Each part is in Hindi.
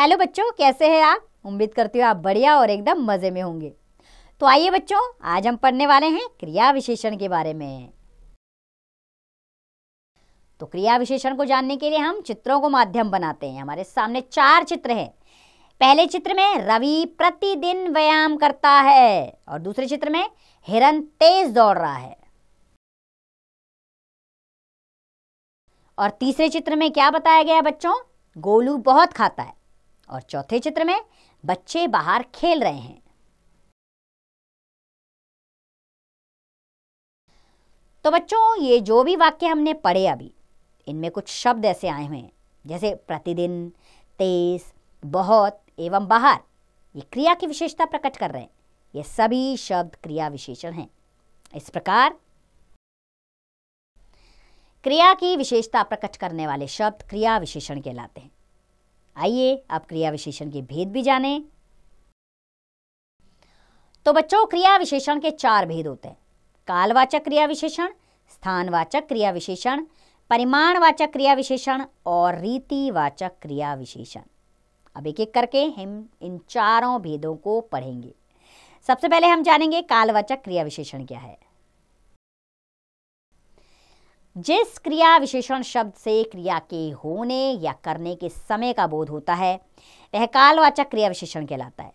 हेलो बच्चों कैसे हैं आप उम्मीद करती हूँ आप बढ़िया और एकदम मज़े में होंगे तो आइए बच्चों आज हम पढ़ने वाले हैं क्रिया विशेषण के बारे में तो क्रिया विशेषण को जानने के लिए हम चित्रों को माध्यम बनाते हैं हमारे सामने चार चित्र हैं पहले चित्र में रवि प्रतिदिन व्यायाम करता है और दूसरे चित्र में हिरन तेज दौड़ रहा है और तीसरे चित्र में क्या बताया गया बच्चों गोलू बहुत खाता है और चौथे चित्र में बच्चे बाहर खेल रहे हैं तो बच्चों ये जो भी वाक्य हमने पढ़े अभी इनमें कुछ शब्द ऐसे आए हुए हैं जैसे प्रतिदिन तेज बहुत एवं बाहर ये क्रिया की विशेषता प्रकट कर रहे हैं ये सभी शब्द क्रिया विशेषण हैं इस प्रकार क्रिया की विशेषता प्रकट करने वाले शब्द क्रिया विशेषण कहलाते हैं आइए अब क्रिया विशेषण के भेद भी जानें तो बच्चों क्रिया विशेषण के चार भेद होते हैं कालवाचक क्रिया विशेषण स्थानवाचक क्रिया विशेषण परिमाणवाचक क्रिया विशेषण और रीतिवाचक क्रिया विशेषण अब एक एक करके हम इन चारों भेदों को पढ़ेंगे सबसे पहले हम जानेंगे कालवाचक क्रिया विशेषण क्या है जिस क्रिया विशेषण शब्द से क्रिया के होने या करने के समय का बोध होता है वह कालवाचक क्रिया विशेषण कहलाता है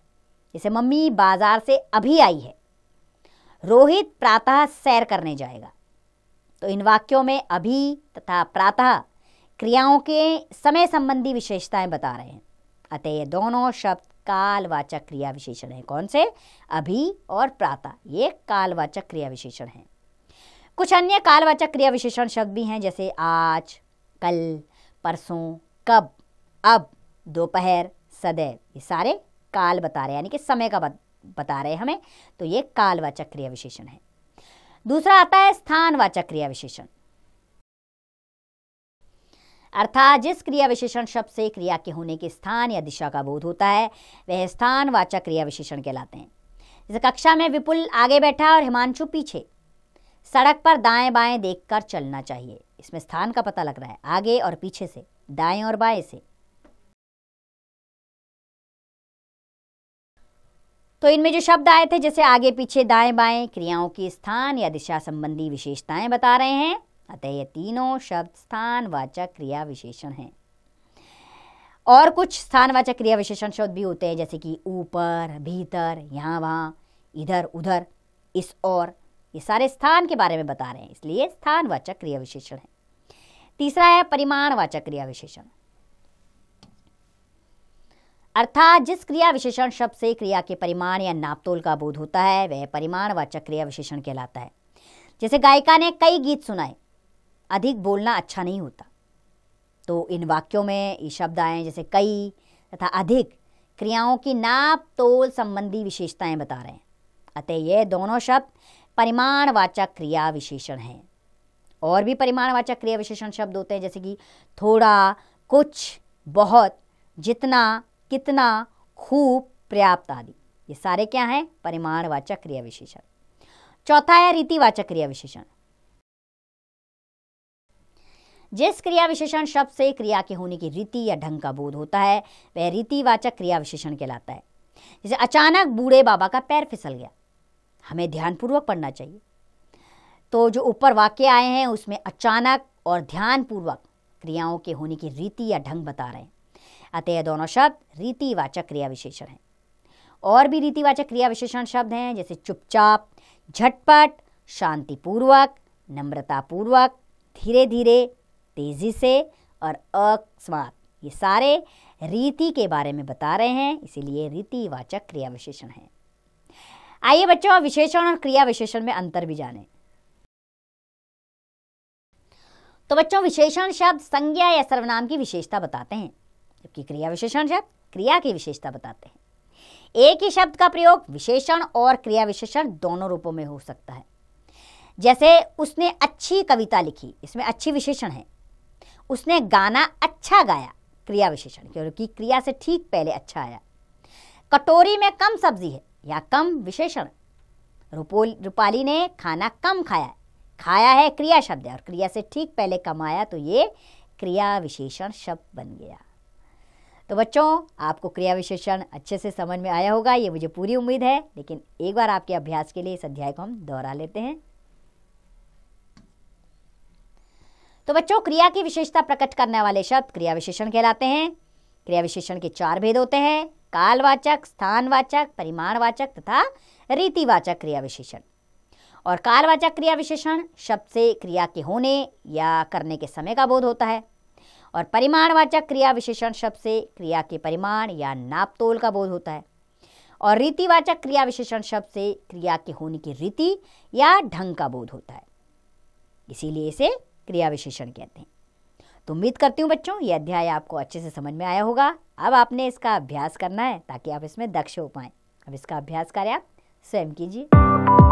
जैसे मम्मी बाजार से अभी आई है रोहित प्रातः सैर करने जाएगा तो इन वाक्यों में अभी तथा प्रातः क्रियाओं के समय संबंधी विशेषताएं बता रहे हैं अतः ये दोनों शब्द कालवाचक क्रिया विशेषण है कौन से अभी और प्रातः ये कालवाचक क्रिया विशेषण है कुछ अन्य कालवाचक क्रिया विशेषण शब्द भी हैं जैसे आज कल परसों कब अब दोपहर सदैव ये सारे काल बता रहे यानी कि समय का बता रहे हमें तो ये कालवाचक क्रिया विशेषण है दूसरा आता है स्थानवाचक क्रिया विशेषण अर्थात जिस क्रिया विशेषण शब्द से क्रिया के होने के स्थान या दिशा का बोध होता है वह स्थानवाचक क्रिया विशेषण कहलाते हैं जैसे कक्षा में विपुल आगे बैठा और हिमांशु पीछे सड़क पर दाएं बाएं देखकर चलना चाहिए इसमें स्थान का पता लग रहा है आगे और पीछे से दाएं और बाएं से तो इनमें जो शब्द आए थे जैसे आगे पीछे दाएं बाएं क्रियाओं के स्थान या दिशा संबंधी विशेषताएं बता रहे हैं अतः ये तीनों शब्द स्थान वाचक क्रिया विशेषण हैं और कुछ स्थानवाचक क्रिया विशेषण शब्द भी होते हैं जैसे कि ऊपर भीतर यहाँ वहाँ इधर उधर इस और ये सारे स्थान के बारे में बता रहे हैं इसलिए स्थानवाचक क्रिया विशेषण है तीसरा है परिमाणवाचक क्रिया विशेषण अर्थात जिस क्रिया विशेषण शब्द से क्रिया के परिमाण या नापतोल का बोध होता है वह परिमाणवाचक क्रिया विशेषण कहलाता है जैसे गायिका ने कई गीत सुनाए अधिक बोलना अच्छा नहीं होता तो इन वाक्यों में ये शब्द आए जैसे कई तथा अधिक क्रियाओं की नाप तोल संबंधी विशेषताएं बता रहे हैं अतः ये दोनों शब्द परिमाणवाचक क्रिया विशेषण है और भी परिमाणवाचक क्रिया विशेषण शब्द होते हैं जैसे कि थोड़ा कुछ बहुत जितना कितना खूब पर्याप्त आदि ये सारे क्या हैं परिमाणवाचक क्रिया विशेषण चौथा है रीतिवाचक क्रिया विशेषण जिस क्रिया विशेषण शब्द से क्रिया के होने की रीति या ढंग का बोध होता है वह रीतिवाचक क्रिया विशेषण कहलाता है जैसे अचानक बूढ़े बाबा का पैर फिसल गया हमें ध्यानपूर्वक पढ़ना चाहिए तो जो ऊपर वाक्य आए हैं उसमें अचानक और ध्यानपूर्वक क्रियाओं के होने की रीति या ढंग बता रहे हैं अतः दोनों शब्द रीतिवाचक क्रिया विशेषण हैं और भी रीतिवाचक क्रिया विशेषण शब्द हैं जैसे चुपचाप झटपट शांतिपूर्वक नम्रतापूर्वक धीरे धीरे तेजी से और अकस्मात ये सारे रीति के बारे में बता रहे हैं इसीलिए रीतिवाचक क्रिया विशेषण हैं आइए बच्चों विशेषण और क्रिया विशेषण में अंतर भी जाने तो बच्चों विशेषण शब्द संज्ञा या सर्वनाम की विशेषता बताते हैं जबकि क्रिया विशेषण शब्द क्रिया की विशेषता बताते हैं एक ही शब्द का प्रयोग विशेषण और क्रिया विशेषण दोनों रूपों में हो सकता है जैसे उसने अच्छी कविता लिखी इसमें अच्छी विशेषण है उसने गाना अच्छा गाया क्रिया विशेषण क्योंकि क्रिया से ठीक पहले अच्छा आया कटोरी में कम सब्जी है या कम विशेषण रूपोल रूपाली ने खाना कम खाया है खाया है क्रिया शब्द है और क्रिया से ठीक पहले कमाया तो ये क्रिया विशेषण शब्द बन गया तो बच्चों आपको क्रिया विशेषण अच्छे से समझ में आया होगा ये मुझे पूरी उम्मीद है लेकिन एक बार आपके अभ्यास के लिए इस अध्याय को हम दोहरा लेते हैं तो बच्चों क्रिया की विशेषता प्रकट करने वाले शब्द क्रिया विशेषण कहलाते हैं क्रिया विशेषण के चार भेद होते हैं कालवाचक स्थानवाचक परिमाणवाचक तथा रीतिवाचक क्रिया विशेषण और कालवाचक क्रिया विशेषण शब्द से क्रिया के होने या करने के समय का बोध होता है और परिमाणवाचक क्रिया विशेषण शब्द से क्रिया के परिमाण या नापतोल का बोध होता है और रीतिवाचक क्रिया विशेषण शब्द से क्रिया के होने की रीति या ढंग का बोध होता है इसीलिए इसे क्रिया विशेषण कहते हैं तो उम्मीद करती हूँ बच्चों ये अध्याय आपको अच्छे से समझ में आया होगा अब आपने इसका अभ्यास करना है ताकि आप इसमें दक्ष हो पाए अब इसका अभ्यास कार्य आप स्वयं कीजिए